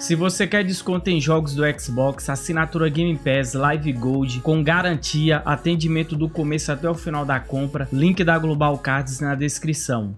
Se você quer desconto em jogos do Xbox, assinatura Game Pass, Live Gold, com garantia, atendimento do começo até o final da compra, link da Global Cards na descrição.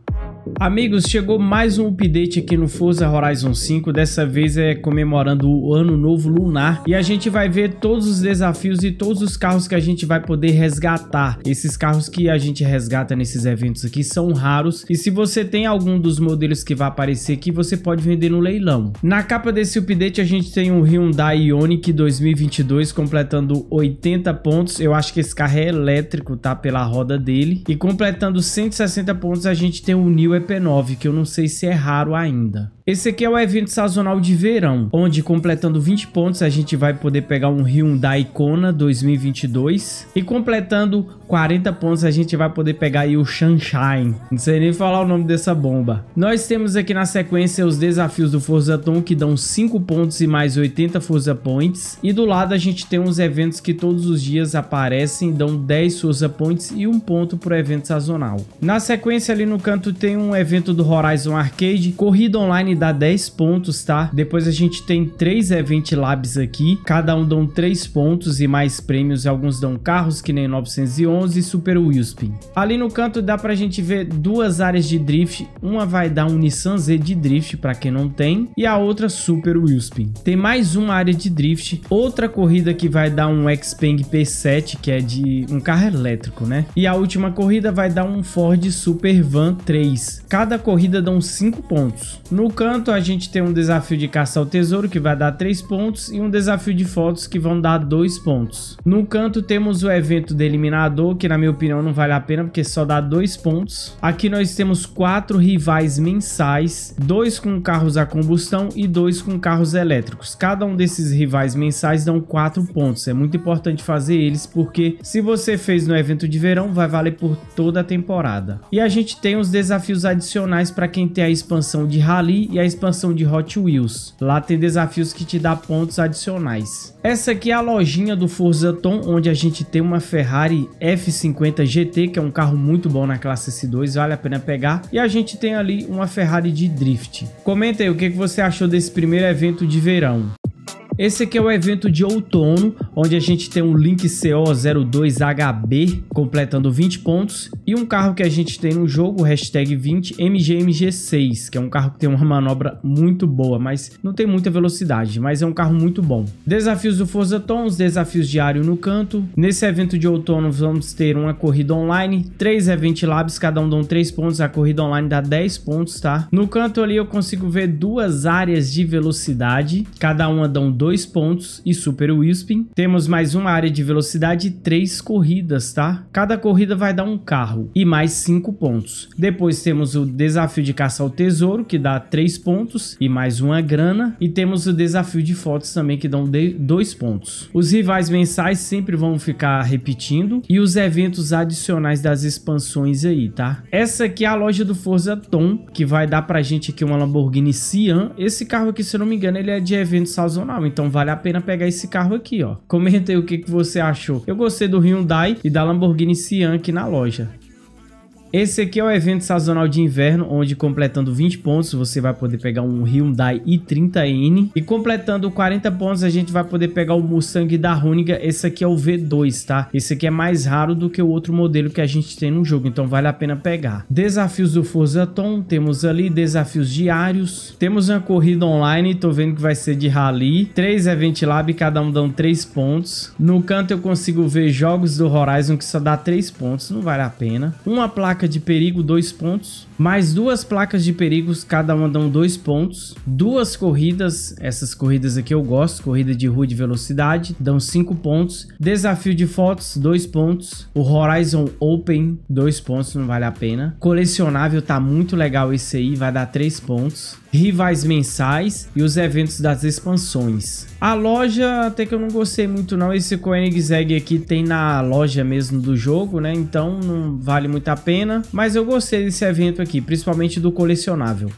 Amigos, chegou mais um update aqui no Forza Horizon 5, dessa vez é comemorando o Ano Novo Lunar e a gente vai ver todos os desafios e todos os carros que a gente vai poder resgatar. Esses carros que a gente resgata nesses eventos aqui são raros e se você tem algum dos modelos que vai aparecer aqui, você pode vender no leilão. Na capa desse update a gente tem um Hyundai Ioniq 2022 completando 80 pontos, eu acho que esse carro é elétrico, tá, pela roda dele, e completando 160 pontos a gente tem um New o EP9, que eu não sei se é raro ainda. Esse aqui é o evento sazonal de verão, onde completando 20 pontos a gente vai poder pegar um Hyundai Kona 2022 e completando 40 pontos a gente vai poder pegar aí o Sunshine. Não sei nem falar o nome dessa bomba. Nós temos aqui na sequência os desafios do Forza Tom que dão 5 pontos e mais 80 Forza Points e do lado a gente tem uns eventos que todos os dias aparecem, dão 10 Forza Points e 1 ponto para o evento sazonal. Na sequência ali no canto tem um evento do Horizon Arcade, corrida online dá 10 pontos, tá? Depois a gente tem três Event Labs aqui, cada um dão 3 pontos e mais prêmios, alguns dão carros, que nem 911 e Super Wheelspin. Ali no canto dá pra gente ver duas áreas de drift, uma vai dar um Nissan Z de drift para quem não tem, e a outra Super Wheelspin. Tem mais uma área de drift, outra corrida que vai dar um Xpeng P7, que é de um carro elétrico, né? E a última corrida vai dar um Ford Super Van 3. Cada corrida dão 5 pontos. No canto, a gente tem um desafio de caçar o tesouro, que vai dar 3 pontos, e um desafio de fotos, que vão dar 2 pontos. No canto, temos o evento do eliminador, que na minha opinião não vale a pena, porque só dá 2 pontos. Aqui nós temos 4 rivais mensais, 2 com carros a combustão e 2 com carros elétricos. Cada um desses rivais mensais dão 4 pontos. É muito importante fazer eles, porque se você fez no evento de verão, vai valer por toda a temporada. E a gente tem os desafios adicionais para quem tem a expansão de Rally e a expansão de Hot Wheels. Lá tem desafios que te dá pontos adicionais. Essa aqui é a lojinha do Forza Tom, onde a gente tem uma Ferrari F50 GT, que é um carro muito bom na classe S2, vale a pena pegar. E a gente tem ali uma Ferrari de Drift. Comenta aí o que você achou desse primeiro evento de verão. Esse aqui é o evento de outono, onde a gente tem um Link CO02HB completando 20 pontos e um carro que a gente tem no jogo, hashtag 20 MGMG6, que é um carro que tem uma manobra muito boa, mas não tem muita velocidade, mas é um carro muito bom. Desafios do Forza Tons, desafios diário no canto. Nesse evento de outono vamos ter uma corrida online, três Event Labs, cada um dão 3 pontos, a corrida online dá 10 pontos, tá? No canto ali eu consigo ver duas áreas de velocidade, cada uma dão 2 dois pontos e super Wispin. Temos mais uma área de velocidade e três corridas, tá? Cada corrida vai dar um carro e mais cinco pontos. Depois temos o desafio de caça ao tesouro, que dá três pontos e mais uma grana. E temos o desafio de fotos também, que dão dois pontos. Os rivais mensais sempre vão ficar repetindo e os eventos adicionais das expansões aí, tá? Essa aqui é a loja do Forza Tom, que vai dar pra gente aqui uma Lamborghini Sian. Esse carro aqui, se eu não me engano, ele é de evento sazonal, então então vale a pena pegar esse carro aqui, ó. Comenta aí o que, que você achou. Eu gostei do Hyundai e da Lamborghini Sian aqui na loja. Esse aqui é o evento sazonal de inverno, onde completando 20 pontos você vai poder pegar um Hyundai i30N. E completando 40 pontos a gente vai poder pegar o Mustang da Runiga. Esse aqui é o V2, tá? Esse aqui é mais raro do que o outro modelo que a gente tem no jogo, então vale a pena pegar. Desafios do Forza Tom, temos ali desafios diários. Temos uma corrida online, tô vendo que vai ser de rally. Três Event Lab, cada um dão 3 pontos. No canto eu consigo ver jogos do Horizon que só dá 3 pontos, não vale a pena. Uma placa placa de perigo, dois pontos. Mais duas placas de perigos, cada uma dão dois pontos. Duas corridas, essas corridas aqui eu gosto, corrida de rua de velocidade, dão cinco pontos. Desafio de fotos, dois pontos. O Horizon Open, dois pontos, não vale a pena. Colecionável, tá muito legal esse aí, vai dar três pontos. Rivais mensais e os eventos das expansões. A loja, até que eu não gostei muito não, esse Koenigsegg aqui tem na loja mesmo do jogo, né? Então não vale muito a pena pena, mas eu gostei desse evento aqui, principalmente do colecionável.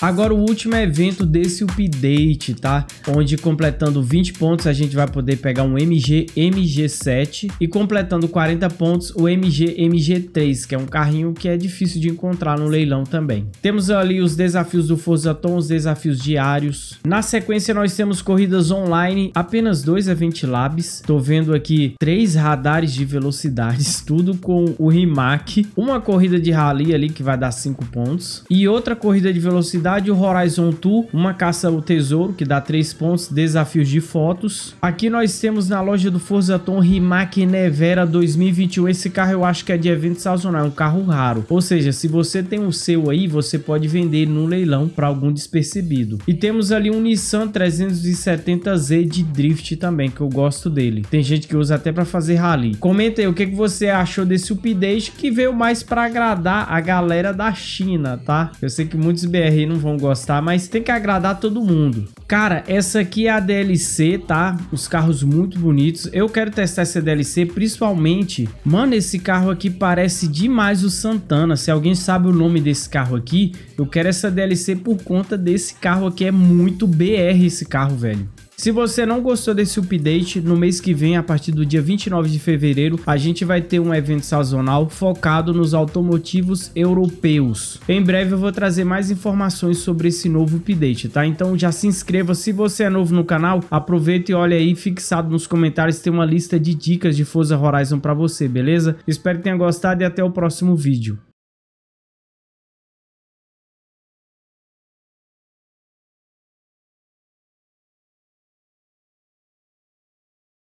Agora o último evento desse update, tá? Onde completando 20 pontos a gente vai poder pegar um MG MG7 e completando 40 pontos o MG MG3, que é um carrinho que é difícil de encontrar no leilão também. Temos ali os desafios do Forza Tom, os desafios diários. Na sequência nós temos corridas online, apenas dois Event Labs. Tô vendo aqui três radares de velocidades, tudo com o Rimac. Uma corrida de rally ali que vai dar 5 pontos e outra corrida de velocidade o Horizon 2, uma caça ao tesouro, que dá 3 pontos, desafios de fotos. Aqui nós temos na loja do Forza Tom Rimac Nevera 2021. Esse carro eu acho que é de evento sazonal, é um carro raro. Ou seja, se você tem um seu aí, você pode vender no leilão para algum despercebido. E temos ali um Nissan 370Z de Drift também, que eu gosto dele. Tem gente que usa até para fazer rally. Comenta aí o que, que você achou desse update que veio mais para agradar a galera da China, tá? Eu sei que muitos BR não vão gostar, mas tem que agradar todo mundo. Cara, essa aqui é a DLC, tá? Os carros muito bonitos. Eu quero testar essa DLC, principalmente... Mano, esse carro aqui parece demais o Santana. Se alguém sabe o nome desse carro aqui, eu quero essa DLC por conta desse carro aqui. É muito BR esse carro, velho. Se você não gostou desse update, no mês que vem, a partir do dia 29 de fevereiro, a gente vai ter um evento sazonal focado nos automotivos europeus. Em breve eu vou trazer mais informações sobre esse novo update, tá? Então já se inscreva. Se você é novo no canal, aproveita e olha aí fixado nos comentários, tem uma lista de dicas de Forza Horizon para você, beleza? Espero que tenha gostado e até o próximo vídeo.